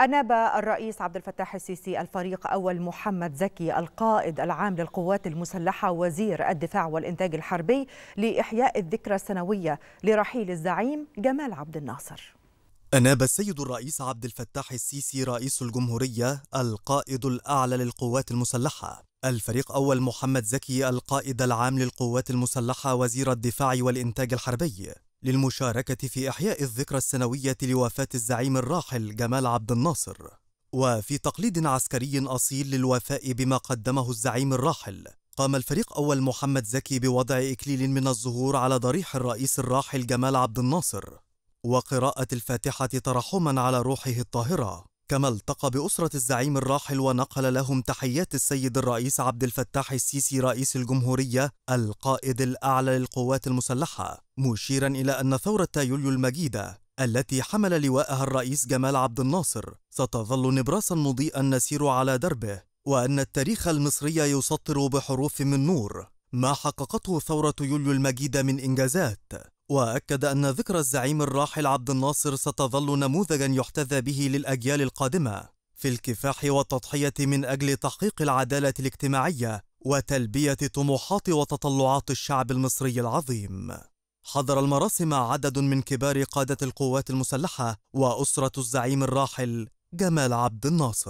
أناب الرئيس عبد الفتاح السيسي الفريق أول محمد زكي القائد العام للقوات المسلحة وزير الدفاع والإنتاج الحربي لإحياء الذكرى السنوية لرحيل الزعيم جمال عبد الناصر أناب السيد الرئيس عبد الفتاح السيسي رئيس الجمهورية القائد الأعلى للقوات المسلحة الفريق أول محمد زكي القائد العام للقوات المسلحة وزير الدفاع والإنتاج الحربي للمشاركة في إحياء الذكرى السنوية لوفاة الزعيم الراحل جمال عبد الناصر وفي تقليد عسكري أصيل للوفاء بما قدمه الزعيم الراحل قام الفريق أول محمد زكي بوضع إكليل من الزهور على ضريح الرئيس الراحل جمال عبد الناصر وقراءة الفاتحة ترحما على روحه الطاهرة كما التقى بأسرة الزعيم الراحل ونقل لهم تحيات السيد الرئيس عبد الفتاح السيسي رئيس الجمهورية القائد الأعلى للقوات المسلحة مشيرا إلى أن ثورة يوليو المجيدة التي حمل لواءها الرئيس جمال عبد الناصر ستظل نبراسا مضيئا نسير على دربه وأن التاريخ المصري يسطر بحروف من نور ما حققته ثورة يوليو المجيدة من إنجازات وأكد أن ذكرى الزعيم الراحل عبد الناصر ستظل نموذجا يحتذى به للأجيال القادمة في الكفاح والتضحية من أجل تحقيق العدالة الاجتماعية وتلبية طموحات وتطلعات الشعب المصري العظيم. حضر المراسم عدد من كبار قادة القوات المسلحة وأسرة الزعيم الراحل جمال عبد الناصر